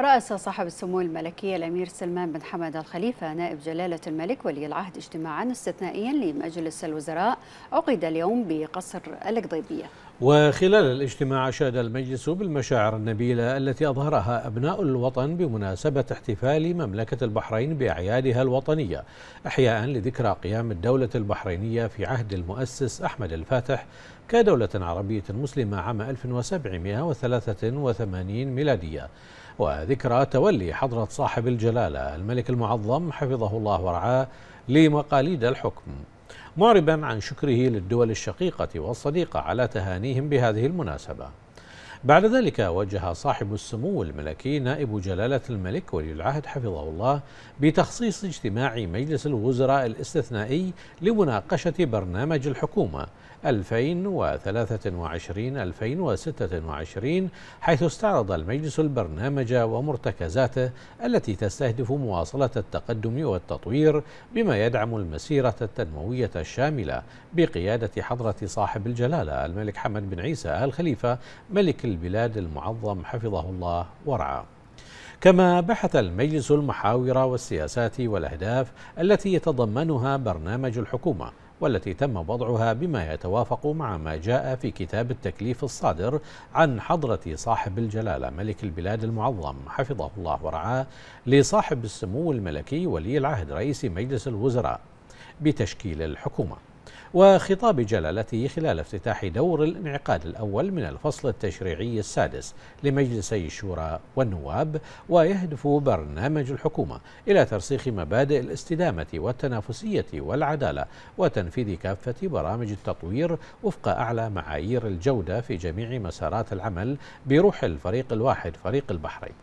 رأس صاحب السمو الملكي الأمير سلمان بن حمد الخليفة نائب جلالة الملك ولي العهد اجتماعا استثنائيا لمجلس الوزراء عقد اليوم بقصر القضيبية وخلال الاجتماع شاد المجلس بالمشاعر النبيلة التي أظهرها أبناء الوطن بمناسبة احتفال مملكة البحرين بأعيادها الوطنية أحياء لذكرى قيام الدولة البحرينية في عهد المؤسس أحمد الفاتح كدولة عربية مسلمة عام 1783 ميلادية وذكرى تولي حضرة صاحب الجلالة الملك المعظم حفظه الله ورعاه لمقاليد الحكم معربا عن شكره للدول الشقيقة والصديقة على تهانيهم بهذه المناسبة بعد ذلك وجه صاحب السمو الملكي نائب جلالة الملك ولي العهد حفظه الله بتخصيص اجتماع مجلس الوزراء الاستثنائي لمناقشة برنامج الحكومة 2023-2026 حيث استعرض المجلس البرنامج ومرتكزاته التي تستهدف مواصلة التقدم والتطوير بما يدعم المسيرة التنموية الشاملة بقيادة حضرة صاحب الجلالة الملك حمد بن عيسى آل خليفة ملك البلاد المعظم حفظه الله ورعاه كما بحث المجلس المحاور والسياسات والأهداف التي يتضمنها برنامج الحكومة والتي تم وضعها بما يتوافق مع ما جاء في كتاب التكليف الصادر عن حضرة صاحب الجلالة ملك البلاد المعظم حفظه الله ورعاه لصاحب السمو الملكي ولي العهد رئيس مجلس الوزراء بتشكيل الحكومه وخطاب جلالته خلال افتتاح دور الانعقاد الأول من الفصل التشريعي السادس لمجلسي الشورى والنواب ويهدف برنامج الحكومة إلى ترسيخ مبادئ الاستدامة والتنافسية والعدالة وتنفيذ كافة برامج التطوير وفق أعلى معايير الجودة في جميع مسارات العمل بروح الفريق الواحد فريق البحرين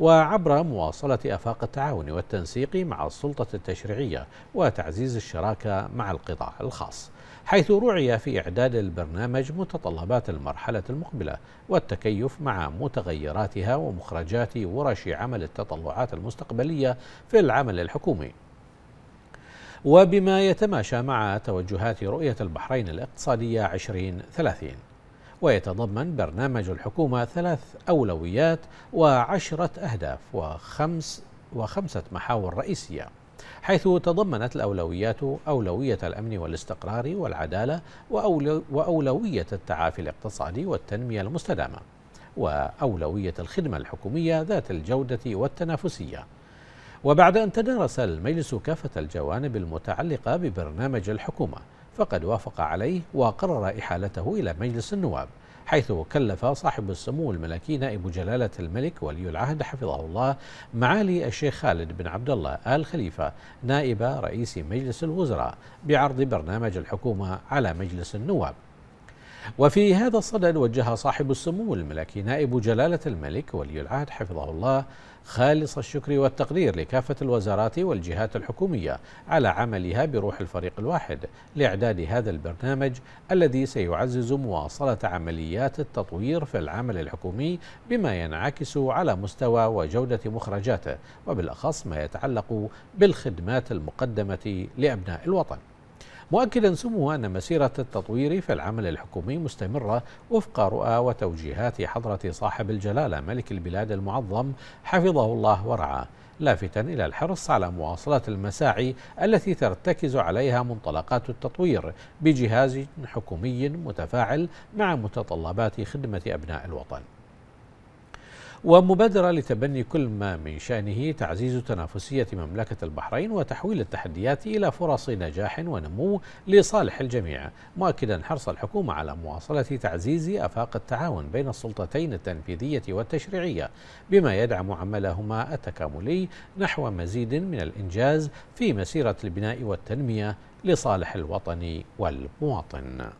وعبر مواصلة آفاق التعاون والتنسيق مع السلطة التشريعية وتعزيز الشراكة مع القطاع الخاص حيث رعي في إعداد البرنامج متطلبات المرحلة المقبلة والتكيف مع متغيراتها ومخرجات ورش عمل التطلعات المستقبلية في العمل الحكومي وبما يتماشى مع توجهات رؤية البحرين الاقتصادية 2030 ويتضمن برنامج الحكومة ثلاث أولويات وعشرة أهداف وخمس وخمسة محاور رئيسية حيث تضمنت الأولويات أولوية الأمن والاستقرار والعدالة وأولوية التعافي الاقتصادي والتنمية المستدامة وأولوية الخدمة الحكومية ذات الجودة والتنافسية وبعد أن تدارس المجلس كافة الجوانب المتعلقة ببرنامج الحكومة فقد وافق عليه وقرر إحالته إلى مجلس النواب حيث كلف صاحب السمو الملكي نائب جلالة الملك ولي العهد حفظه الله معالي الشيخ خالد بن عبد الله آل خليفة نائب رئيس مجلس الوزراء بعرض برنامج الحكومة على مجلس النواب وفي هذا الصدد وجه صاحب السمو الملكي نائب جلالة الملك ولي العهد حفظه الله خالص الشكر والتقدير لكافة الوزارات والجهات الحكومية على عملها بروح الفريق الواحد لإعداد هذا البرنامج الذي سيعزز مواصلة عمليات التطوير في العمل الحكومي بما ينعكس على مستوى وجودة مخرجاته وبالأخص ما يتعلق بالخدمات المقدمة لأبناء الوطن مؤكدا سمو أن مسيرة التطوير في العمل الحكومي مستمرة وفق رؤى وتوجيهات حضرة صاحب الجلالة ملك البلاد المعظم حفظه الله ورعاه لافتا إلى الحرص على مواصلة المساعي التي ترتكز عليها منطلقات التطوير بجهاز حكومي متفاعل مع متطلبات خدمة أبناء الوطن ومبادرة لتبني كل ما من شأنه تعزيز تنافسية مملكة البحرين وتحويل التحديات إلى فرص نجاح ونمو لصالح الجميع مؤكدا حرص الحكومة على مواصلة تعزيز أفاق التعاون بين السلطتين التنفيذية والتشريعية بما يدعم عملهما التكاملي نحو مزيد من الإنجاز في مسيرة البناء والتنمية لصالح الوطن والمواطن